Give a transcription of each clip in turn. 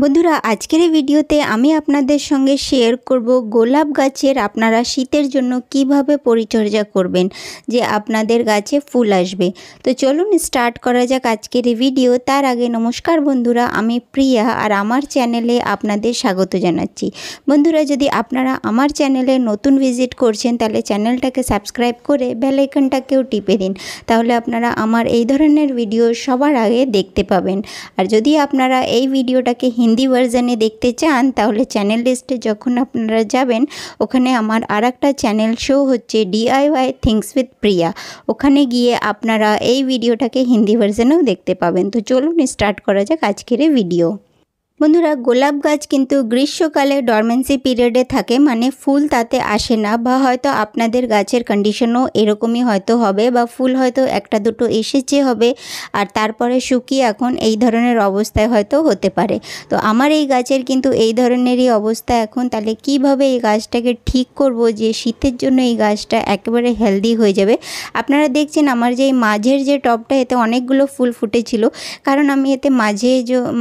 বন্ধুরা আজকের এই ভিডিওতে আমি আপনাদের সঙ্গে শেয়ার করব গোলাপ গাছের আপনারা শীতের জন্য কিভাবে পরিচর্যা করবেন যে আপনাদের গাছে ফুল আসবে তো চলুন স্টার্ট করা যাক আজকের এই ভিডিও তার আগে নমস্কার বন্ধুরা আমি প্রিয়া আর আমার চ্যানেলে আপনাদের স্বাগত জানাচ্ছি বন্ধুরা যদি আপনারা আমার চ্যানেলে নতুন ভিজিট করছেন তাহলে চ্যানেলটাকে সাবস্ক্রাইব করে বেলাইকনটাকেও টিপে দিন তাহলে আপনারা আমার এই ধরনের ভিডিও সবার আগে দেখতে পাবেন আর যদি আপনারা এই ভিডিওটাকে হিন্দি ভার্জানে দেখতে চান তাহলে চ্যানেল লিস্টে যখন আপনারা যাবেন ওখানে আমার আর চ্যানেল শো হচ্ছে ডিআইওয়াই থিংস উইথ প্রিয়া ওখানে গিয়ে আপনারা এই ভিডিওটাকে হিন্দি ভার্জানেও দেখতে পাবেন তো চলুন স্টার্ট করা যাক আজকের ভিডিও বন্ধুরা গোলাপ গাছ কিন্তু গ্রীষ্মকালে ডরমেন্সি পিরিয়ডে থাকে মানে ফুল তাতে আসে না বা হয়তো আপনাদের গাছের কন্ডিশনও এরকমই হয়তো হবে বা ফুল হয়তো একটা দুটো এসেছে হবে আর তারপরে শুকিয়ে এখন এই ধরনের অবস্থায় হয়তো হতে পারে তো আমার এই গাছের কিন্তু এই ধরনেরই অবস্থা এখন তাহলে কিভাবে এই গাছটাকে ঠিক করব যে শীতের জন্য এই গাছটা একেবারে হেলদি হয়ে যাবে আপনারা দেখছেন আমার যে মাঝের যে টপটা এতে অনেকগুলো ফুল ফুটেছিল কারণ আমি এতে মাঝে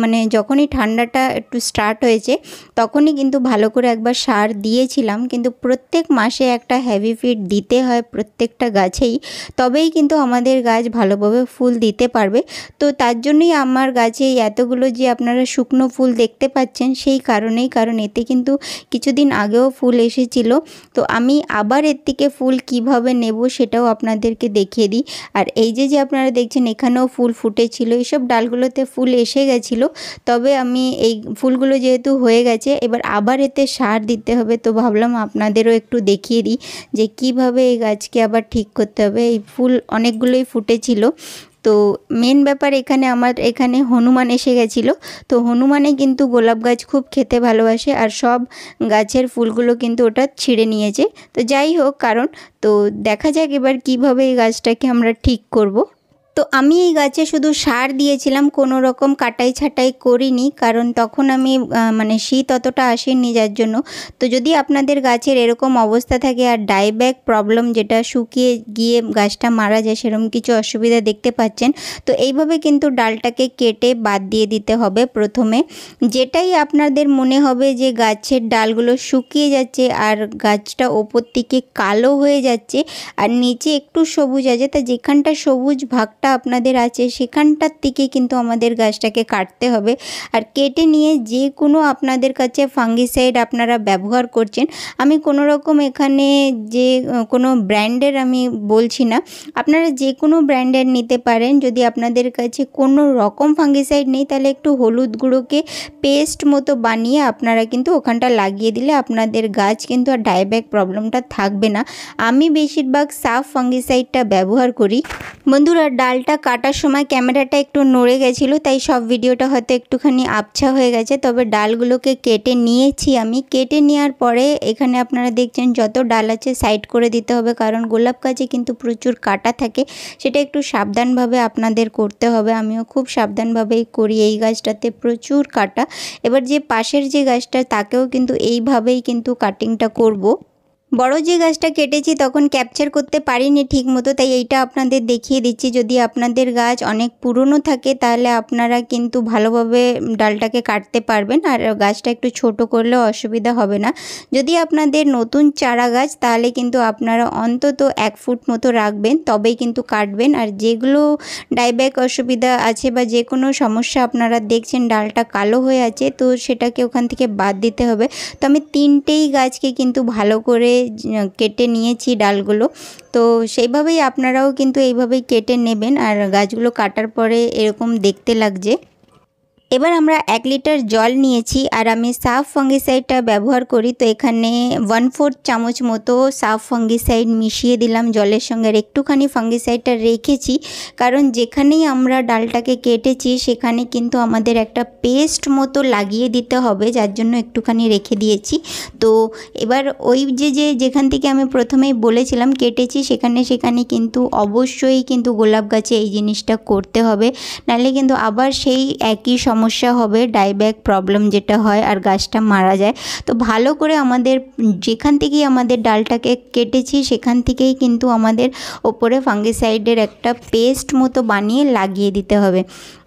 মানে যখনই ঠান্ডা কাটাটা একটু স্টার্ট হয়েছে তখনই কিন্তু ভালো করে একবার সার দিয়েছিলাম কিন্তু প্রত্যেক মাসে একটা হ্যাভি ফিড দিতে হয় প্রত্যেকটা গাছেই তবেই কিন্তু আমাদের গাছ ভালোভাবে ফুল দিতে পারবে তো তার জন্যই আমার গাছে এতগুলো যে আপনারা শুকনো ফুল দেখতে পাচ্ছেন সেই কারণেই কারণ এতে কিন্তু কিছুদিন আগেও ফুল এসেছিল তো আমি আবার এর থেকে ফুল কিভাবে নেব সেটাও আপনাদেরকে দেখিয়ে দিই আর এই যে যে আপনারা দেখছেন এখানেও ফুল ফুটেছিল এইসব ডালগুলোতে ফুল এসে গেছিলো তবে আমি এই ফুলগুলো যেহেতু হয়ে গেছে এবার আবার এতে সার দিতে হবে তো ভাবলাম আপনাদেরও একটু দেখিয়ে দিই যে কিভাবে এই গাছকে আবার ঠিক করতে হবে এই ফুল অনেকগুলোই ফুটেছিল তো মেন ব্যাপার এখানে আমার এখানে হনুমান এসে গেছিল তো হনুমানে কিন্তু গোলাপ গাছ খুব খেতে ভালোবাসে আর সব গাছের ফুলগুলো কিন্তু ওটা ছিঁড়ে নিয়েছে তো যাই হোক কারণ তো দেখা যাক এবার কিভাবে এই গাছটাকে আমরা ঠিক করব তো আমি এই গাছে শুধু সার দিয়েছিলাম কোনো রকম কাটাই ছাটাই করিনি কারণ তখন আমি মানে শীত অতটা আসেনি যার জন্য তো যদি আপনাদের গাছের এরকম অবস্থা থাকে আর ডাইব্যাক প্রবলেম যেটা শুকিয়ে গিয়ে গাছটা মারা যায় সেরকম কিছু অসুবিধা দেখতে পাচ্ছেন তো এইভাবে কিন্তু ডালটাকে কেটে বাদ দিয়ে দিতে হবে প্রথমে যেটাই আপনাদের মনে হবে যে গাছের ডালগুলো শুকিয়ে যাচ্ছে আর গাছটা ওপর থেকে কালো হয়ে যাচ্ছে আর নিচে একটু সবুজ আছে তা যেখানটা সবুজ ভাগটা আপনাদের আছে সেখানটার থেকে কিন্তু আমাদের গাছটাকে কাটতে হবে আর কেটে নিয়ে যে কোনো আপনাদের কাছে ফাঙ্গিসাইড আপনারা ব্যবহার করছেন আমি কোনো রকম এখানে যে কোনো ব্র্যান্ডের আমি বলছি না আপনারা যে কোনো ব্র্যান্ডের নিতে পারেন যদি আপনাদের কাছে কোনো রকম ফাঙ্গিসাইড নেই তাহলে একটু হলুদ গুঁড়োকে পেস্ট মতো বানিয়ে আপনারা কিন্তু ওখানটা লাগিয়ে দিলে আপনাদের গাছ কিন্তু আর ডায়াবেক প্রবলেমটা থাকবে না আমি বেশিরভাগ সাফ ফাঙ্গিসাইডটা ব্যবহার করি বন্ধুরা ডালটা কাটার সময় ক্যামেরাটা একটু নড়ে গেছিলো তাই সব ভিডিওটা হয়তো একটুখানি আবছা হয়ে গেছে তবে ডালগুলোকে কেটে নিয়েছি আমি কেটে নেওয়ার পরে এখানে আপনারা দেখছেন যত ডাল আছে সাইড করে দিতে হবে কারণ গোলাপ গাছে কিন্তু প্রচুর কাটা থাকে সেটা একটু সাবধানভাবে আপনাদের করতে হবে আমিও খুব সাবধানভাবেই করি এই গাছটাতে প্রচুর কাটা এবার যে পাশের যে গাছটা তাকেও কিন্তু এইভাবেই কিন্তু কাটিংটা করব বড় যে গাছটা কেটেছি তখন ক্যাপচার করতে পারিনি ঠিক মতো তাই এইটা আপনাদের দেখিয়ে দিচ্ছি যদি আপনাদের গাছ অনেক পুরনো থাকে তাহলে আপনারা কিন্তু ভালোভাবে ডালটাকে কাটতে পারবেন আর গাছটা একটু ছোট করলে অসুবিধা হবে না যদি আপনাদের নতুন চারা গাছ তাহলে কিন্তু আপনারা অন্তত এক ফুট মতো রাখবেন তবেই কিন্তু কাটবেন আর যেগুলো ডাইব্যাক অসুবিধা আছে বা যে কোনো সমস্যা আপনারা দেখছেন ডালটা কালো হয়ে আছে তো সেটাকে ওখান থেকে বাদ দিতে হবে তো আমি তিনটেই গাছকে কিন্তু ভালো করে কেটে নিয়েছি ডালগুলো তো সেইভাবেই আপনারাও কিন্তু এইভাবেই কেটে নেবেন আর গাছগুলো কাটার পরে এরকম দেখতে লাগছে এবার আমরা এক লিটার জল নিয়েছি আর আমি সাফ ফাঙ্গিসাইডটা ব্যবহার করি তো এখানে ওয়ান ফোর্থ চামচ মতো সাফ ফাঙ্গিসাইড মিশিয়ে দিলাম জলের সঙ্গে আর একটুখানি ফাঙ্গিসাইডটা রেখেছি কারণ যেখানেই আমরা ডালটাকে কেটেছি সেখানে কিন্তু আমাদের একটা পেস্ট মতো লাগিয়ে দিতে হবে যার জন্য একটুখানি রেখে দিয়েছি তো এবার ওই যে যে যেখান থেকে আমি প্রথমেই বলেছিলাম কেটেছি সেখানে সেখানে কিন্তু অবশ্যই কিন্তু গোলাপ গাছে এই জিনিসটা করতে হবে নাহলে কিন্তু আবার সেই একই সময় সমস্যা হবে ডাইব্যাক প্রবলেম যেটা হয় আর গাছটা মারা যায় তো ভালো করে আমাদের যেখান থেকেই আমাদের ডালটাকে কেটেছি সেখান থেকেই কিন্তু আমাদের ওপরে ফাঙ্গিসাইডের একটা পেস্ট মতো বানিয়ে লাগিয়ে দিতে হবে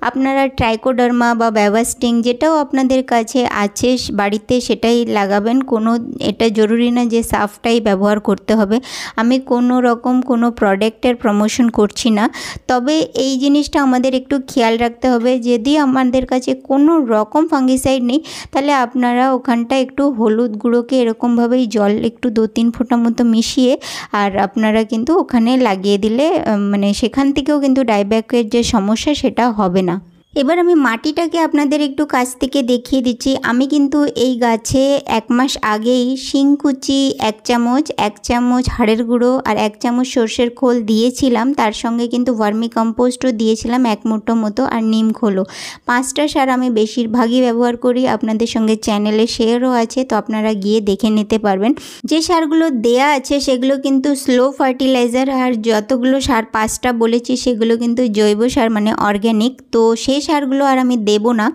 আপনারা ট্রাইকোডার্মা বা ব্যবাস্টিং যেটাও আপনাদের কাছে আছে বাড়িতে সেটাই লাগাবেন কোনো এটা জরুরি না যে সাফটাই ব্যবহার করতে হবে আমি কোনো রকম কোনো প্রোডাক্টের প্রমোশন করছি না তবে এই জিনিসটা আমাদের একটু খেয়াল রাখতে হবে যদি আমাদের কাছে গাছে কোনো রকম ফাঙ্গিসাইড নেই তাহলে আপনারা ওখানটা একটু হলুদ গুঁড়োকে এরকমভাবেই জল একটু দু তিন ফোঁটা মতো মিশিয়ে আর আপনারা কিন্তু ওখানে লাগিয়ে দিলে মানে সেখান থেকেও কিন্তু ডাইব্যাকের যে সমস্যা সেটা হবে না এবার আমি মাটিটাকে আপনাদের একটু কাছ থেকে দেখিয়ে দিচ্ছি আমি কিন্তু এই গাছে এক মাস আগেই শিংকুচি এক চামচ এক চামচ হাড়ের গুঁড়ো আর এক চামচ সর্ষের খোল দিয়েছিলাম তার সঙ্গে কিন্তু ভার্মি কম্পোস্টও দিয়েছিলাম এক মুঠো মতো আর নিম খোলও পাঁচটা সার আমি বেশিরভাগই ব্যবহার করি আপনাদের সঙ্গে চ্যানেলে শেয়ারও আছে তো আপনারা গিয়ে দেখে নিতে পারবেন যে সারগুলো দেয়া আছে সেগুলো কিন্তু স্লো ফার্টিলাইজার আর যতগুলো সার পাঁচটা বলেছি সেগুলো কিন্তু জৈব সার মানে অর্গ্যানিক তো সে সারগুলো আর আমি দেব না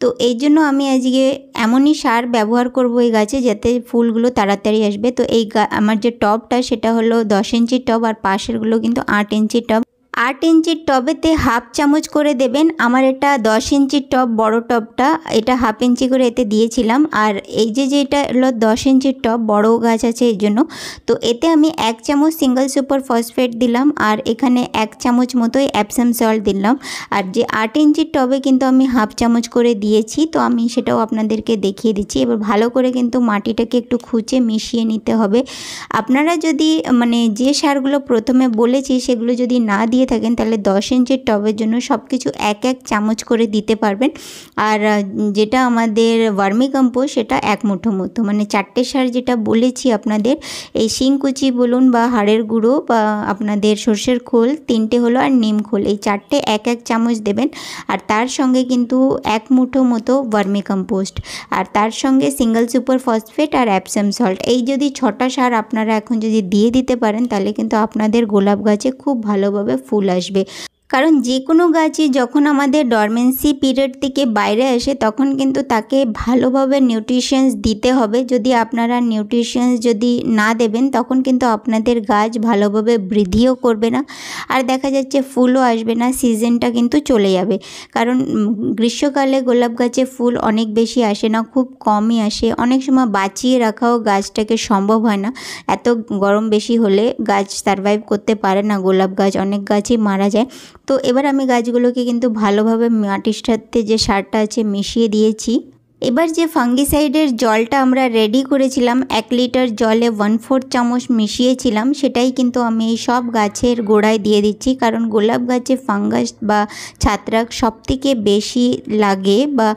তো এই জন্য আমি আজকে এমনই সার ব্যবহার করব এই গাছে যাতে ফুলগুলো তাড়াতাড়ি আসবে তো এই আমার যে টবটা সেটা হলো দশ ইঞ্চি টব আর পাশেরগুলো কিন্তু আট ইঞ্চি টব আট ইঞ্চির টবেতে হাফ চামচ করে দেবেন আমার এটা দশ ইঞ্চির টব বড় টবটা এটা হাফ ইঞ্চি করে এতে দিয়েছিলাম আর এই যে যেটা হলো দশ ইঞ্চির টব বড় গাছ আছে এই জন্য তো এতে আমি এক চামচ সিঙ্গল সুপার ফসফেট দিলাম আর এখানে এক চামচ মতোই অ্যাপসাম সল্ট দিলাম আর যে আট ইঞ্চির টবে কিন্তু আমি হাফ চামচ করে দিয়েছি তো আমি সেটাও আপনাদেরকে দেখিয়ে দিচ্ছি এবার ভালো করে কিন্তু মাটিটাকে একটু খুঁচে মিশিয়ে নিতে হবে আপনারা যদি মানে যে সারগুলো প্রথমে বলেছি সেগুলো যদি না দিয়ে দিয়ে থাকেন তাহলে দশ ইঞ্চির টবের জন্য সব কিছু এক এক চামচ করে দিতে পারবেন আর যেটা আমাদের ওয়ার্মি কম্পোস্ট সেটা এক মুঠো মতো মানে চারটে সার যেটা বলেছি আপনাদের এই শিংকুচি বলুন বা হাড়ের গুঁড়ো বা আপনাদের সর্ষের খোল তিনটে হলো আর নিম খোল এই চারটে এক এক চামচ দেবেন আর তার সঙ্গে কিন্তু এক মুঠো মতো ওয়ার্মি কম্পোস্ট আর তার সঙ্গে সিঙ্গেল সুপার ফসফেট আর অ্যাপসাম সল্ট এই যদি ছটা সার আপনারা এখন যদি দিয়ে দিতে পারেন তাহলে কিন্তু আপনাদের গোলাপ গাছে খুব ভালোভাবে ফুল ou কারণ যে কোনো গাছই যখন আমাদের ডরমেন্সি পিরিয়ড থেকে বাইরে আসে তখন কিন্তু তাকে ভালোভাবে নিউট্রিশনস দিতে হবে যদি আপনারা নিউট্রিশনস যদি না দেবেন তখন কিন্তু আপনাদের গাছ ভালোভাবে বৃদ্ধিও করবে না আর দেখা যাচ্ছে ফুলও আসবে না সিজনটা কিন্তু চলে যাবে কারণ গ্রীষ্মকালে গোলাপ গাছে ফুল অনেক বেশি আসে না খুব কমই আসে অনেক সময় বাঁচিয়ে রাখাও গাছটাকে সম্ভব হয় না এত গরম বেশি হলে গাছ সারভাইভ করতে পারে না গোলাপ গাছ অনেক গাছই মারা যায় তো এবার আমি গাছগুলোকে কিন্তু ভালোভাবে মাটির সাথে যে সারটা আছে মিশিয়ে দিয়েছি এবার যে ফাঙ্গিসাইডের জলটা আমরা রেডি করেছিলাম এক লিটার জলে ওয়ান ফোর চামচ মিশিয়েছিলাম সেটাই কিন্তু আমি এই সব গাছের গোড়ায় দিয়ে দিচ্ছি কারণ গোলাপ গাছে ফাঙ্গাস বা ছাত্রাক সবথেকে বেশি লাগে বা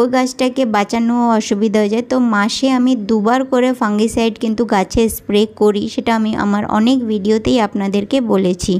ওই গাছটাকে বাঁচানো অসুবিধা হয়ে যায় তো মাসে আমি দুবার করে ফাঙ্গিসাইড কিন্তু গাছে স্প্রে করি সেটা আমি আমার অনেক ভিডিওতেই আপনাদেরকে বলেছি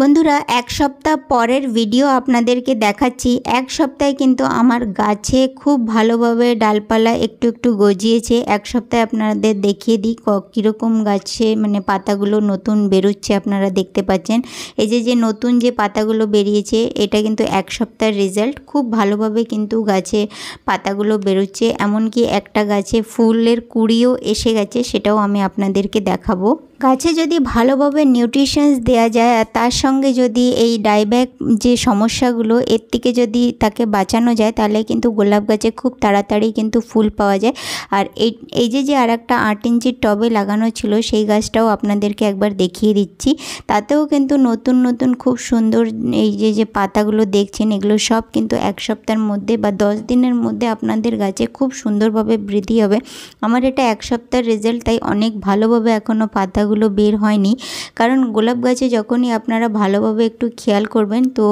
বন্ধুরা এক সপ্তাহ পরের ভিডিও আপনাদেরকে দেখাচ্ছি এক সপ্তাহে কিন্তু আমার গাছে খুব ভালোভাবে ডালপালা একটু একটু গজিয়েছে এক সপ্তাহে আপনাদের দেখিয়ে দিই কীরকম গাছে মানে পাতাগুলো নতুন বেরোচ্ছে আপনারা দেখতে পাচ্ছেন এই যে যে নতুন যে পাতাগুলো বেরিয়েছে এটা কিন্তু এক সপ্তাহের রেজাল্ট খুব ভালোভাবে কিন্তু গাছে পাতাগুলো বেরোচ্ছে এমনকি একটা গাছে ফুলের কুড়িও এসে গেছে সেটাও আমি আপনাদেরকে দেখাবো গাছে যদি ভালোভাবে নিউট্রিশনস দেওয়া যায় আর তার সঙ্গে যদি এই ডাইব্যাক যে সমস্যাগুলো এর থেকে যদি তাকে বাঁচানো যায় তাহলে কিন্তু গোলাপ গাছে খুব তাড়াতাড়ি কিন্তু ফুল পাওয়া যায় আর এই এই যে যে আর একটা আট ইঞ্চির টবে লাগানো ছিল সেই গাছটাও আপনাদেরকে একবার দেখিয়ে দিচ্ছি তাতেও কিন্তু নতুন নতুন খুব সুন্দর এই যে যে পাতাগুলো দেখছেন এগুলো সব কিন্তু এক সপ্তাহের মধ্যে বা দশ দিনের মধ্যে আপনাদের গাছে খুব সুন্দরভাবে বৃদ্ধি হবে আমার এটা এক সপ্তাহের রেজাল্ট তাই অনেক ভালোভাবে এখনও পাতা পাতাগুলো বের হয়নি কারণ গোলাপ গাছে যখনই আপনারা ভালোভাবে একটু খেয়াল করবেন তো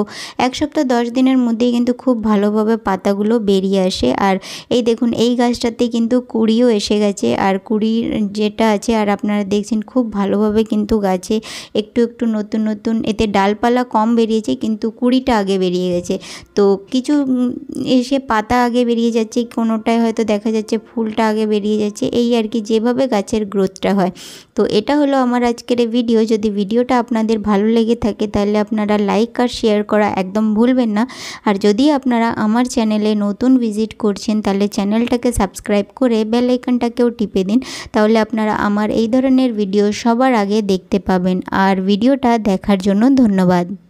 এক সপ্তাহ দশ দিনের মধ্যেই কিন্তু খুব ভালোভাবে পাতাগুলো বেরিয়ে আসে আর এই দেখুন এই গাছটাতে কিন্তু কুড়িও এসে গেছে আর কুড়ি যেটা আছে আর আপনারা দেখছেন খুব ভালোভাবে কিন্তু গাছে একটু একটু নতুন নতুন এতে ডালপালা কম বেরিয়েছে কিন্তু কুড়িটা আগে বেরিয়ে গেছে তো কিছু এসে পাতা আগে বেরিয়ে যাচ্ছে কোনোটায় হয়তো দেখা যাচ্ছে ফুলটা আগে বেরিয়ে যাচ্ছে এই আর কি যেভাবে গাছের গ্রোথটা হয় তো এটা হলো আমার আজকের এই ভিডিও যদি ভিডিওটা আপনাদের ভালো লেগে থাকে তাহলে আপনারা লাইক আর শেয়ার করা একদম ভুলবেন না আর যদি আপনারা আমার চ্যানেলে নতুন ভিজিট করছেন তাহলে চ্যানেলটাকে সাবস্ক্রাইব করে বেল আইকনটাকেও টিপে দিন তাহলে আপনারা আমার এই ধরনের ভিডিও সবার আগে দেখতে পাবেন আর ভিডিওটা দেখার জন্য ধন্যবাদ